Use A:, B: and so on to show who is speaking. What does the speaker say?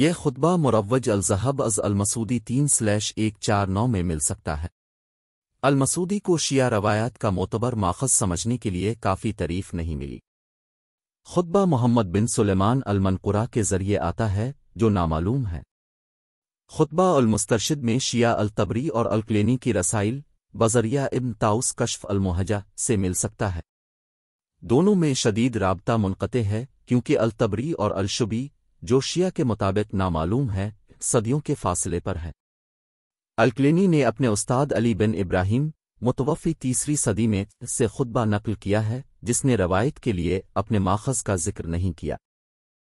A: यह खुतबा मुरवज अलजहब अज अलमसूदी तीन स्लैश एक चार नौ में मिल सकता है अलमसूदी को शिया रवायात का मोतबर माखज समझने के लिए काफ़ी तारीफ नहीं मिली खुतबा मोहम्मद बिन सुलेमान अलमनकुरा के ज़रिए आता है जो नामालूम है खुतबा अलमुस्तरशद में शिया अलतबरी और अलकलेनी की रसाइल बजरिया इब्न ताउस कशफ अलमोहजा से मिल सकता है दोनों में शदीद राबता मुनक़ है क्योंकि अलतबरी और अलशुबी जोशिया के मुताबिक नामालूम है सदियों के फासले पर है अलकलिनी ने अपने उस्ताद अली बिन इब्राहिम मुतवफ़ी तीसरी सदी में से खुतबा नकल किया है जिसने रवायत के लिए अपने माखज़ का जिक्र नहीं किया